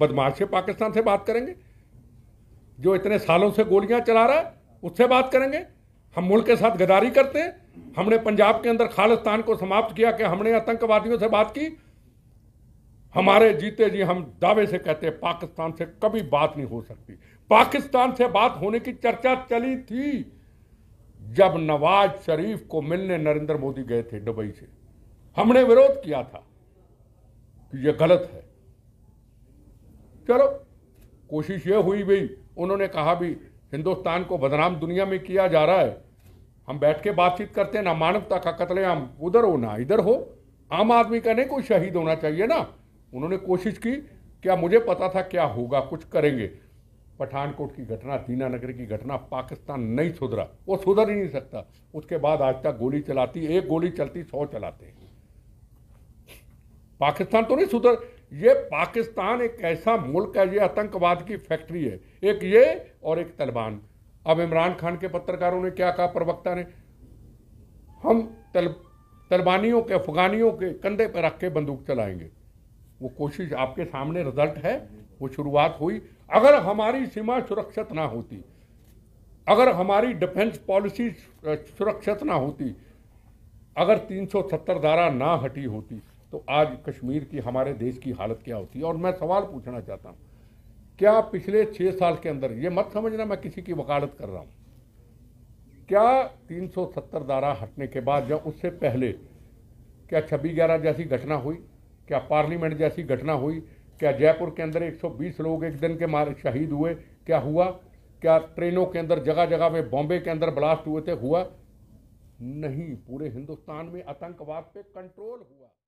बदमाश पाकिस्तान से बात करेंगे जो इतने सालों से गोलियां चला रहा है उससे बात करेंगे हम मुल्क के साथ गदारी करते हैं हमने पंजाब के अंदर खालिस्तान को समाप्त किया कि हमने आतंकवादियों से बात की हमारे जीते जी हम दावे से कहते हैं पाकिस्तान से कभी बात नहीं हो सकती पाकिस्तान से बात होने की चर्चा चली थी जब नवाज शरीफ को मिलने नरेंद्र मोदी गए थे दुबई से हमने विरोध किया था कि यह गलत है चलो कोशिश ये हुई भी उन्होंने कहा भी हिंदुस्तान को बदनाम दुनिया में किया जा रहा है हम बैठ के बातचीत करते हैं ना मानवता का हम उधर हो ना इधर हो आम आदमी का नहीं कोई शहीद होना चाहिए ना उन्होंने कोशिश की क्या मुझे पता था क्या होगा कुछ करेंगे पठानकोट की घटना दीनानगर की घटना पाकिस्तान नहीं सुधरा वो सुधर ही नहीं सकता उसके बाद आज तक गोली चलाती एक गोली चलती सौ चलाते हैं पाकिस्तान तो नहीं सुधर ये पाकिस्तान एक ऐसा मुल्क है ये आतंकवाद की फैक्ट्री है एक ये और एक तालिबान अब इमरान खान के पत्रकारों ने क्या कहा प्रवक्ता ने हम तलबानियों के अफगानियों के कंधे पर रख के बंदूक चलाएंगे वो कोशिश आपके सामने रिजल्ट है वो शुरुआत हुई अगर हमारी सीमा सुरक्षित ना होती अगर हमारी डिफेंस पॉलिसी सुरक्षित ना होती अगर 370 धारा ना हटी होती तो आज कश्मीर की हमारे देश की हालत क्या होती है और मैं सवाल पूछना चाहता हूँ क्या पिछले छः साल के अंदर ये मत समझना मैं किसी की वकालत कर रहा हूँ क्या 370 धारा हटने के बाद या उससे पहले क्या छब्बीस ग्यारह जैसी घटना हुई क्या पार्लियामेंट जैसी घटना हुई क्या जयपुर के अंदर 120 लोग एक दिन के मारे शहीद हुए क्या हुआ क्या ट्रेनों के अंदर जगह जगह पे बॉम्बे के अंदर ब्लास्ट हुए थे हुआ नहीं पूरे हिंदुस्तान में आतंकवाद पे कंट्रोल हुआ